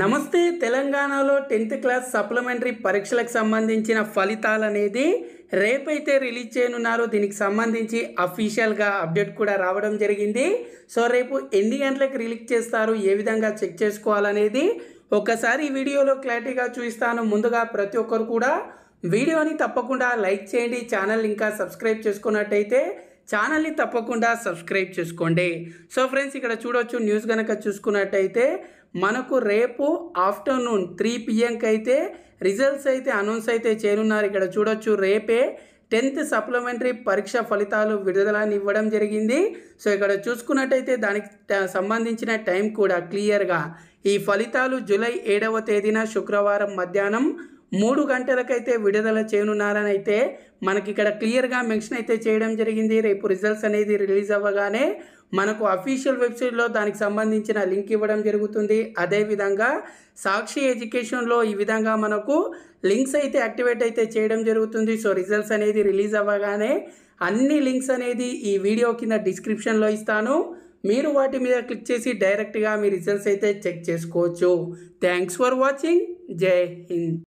నమస్తే తెలంగాణలో tenth class supplementary పరీక్షలకు సంబంధించిన ఫలితాలు అనేది రేపైతే రిలీజ్ చేయనున్నారు దీనికి సంబంధించి అఫీషియల్గా అప్డేట్ కూడా రావడం జరిగింది సో రేపు ఎన్ని గంటలకు రిలీజ్ చేస్తారు ఏ విధంగా చెక్ చేసుకోవాలనేది ఒకసారి ఈ వీడియోలో క్లారిటీగా చూపిస్తాను ముందుగా ప్రతి ఒక్కరు కూడా వీడియోని తప్పకుండా లైక్ చేయండి ఛానల్ ఇంకా సబ్స్క్రైబ్ చేసుకున్నట్టయితే ఛానల్ని తప్పకుండా సబ్స్క్రైబ్ చేసుకోండి సో ఫ్రెండ్స్ ఇక్కడ చూడవచ్చు న్యూస్ కనుక చూసుకున్నట్టయితే మనకు రేపు ఆఫ్టర్నూన్ త్రీ పిఎంకి అయితే రిజల్ట్స్ అయితే అనౌన్స్ అయితే చేరున్నారు ఇక్కడ చూడొచ్చు రేపే టెన్త్ సప్లిమెంటరీ పరీక్ష ఫలితాలు విడుదలని ఇవ్వడం జరిగింది సో ఇక్కడ చూసుకున్నట్టయితే దానికి సంబంధించిన టైం కూడా క్లియర్గా ఈ ఫలితాలు జూలై ఏడవ తేదీన శుక్రవారం మధ్యాహ్నం మూడు గంటలకైతే విడుదల చేయనున్నారని అయితే మనకి ఇక్కడ క్లియర్గా మెన్షన్ అయితే చేయడం జరిగింది రేపు రిజల్ట్స్ అనేది రిలీజ్ అవ్వగానే మనకు అఫీషియల్ వెబ్సైట్లో దానికి సంబంధించిన లింక్ ఇవ్వడం జరుగుతుంది అదేవిధంగా సాక్షి ఎడ్యుకేషన్లో ఈ విధంగా మనకు లింక్స్ అయితే యాక్టివేట్ అయితే చేయడం జరుగుతుంది సో రిజల్ట్స్ అనేది రిలీజ్ అవ్వగానే అన్ని లింక్స్ అనేది ఈ వీడియో కింద డిస్క్రిప్షన్లో ఇస్తాను మీరు వాటి మీద క్లిక్ చేసి డైరెక్ట్గా మీ రిజల్ట్స్ అయితే చెక్ చేసుకోవచ్చు thanks for watching Jai Hind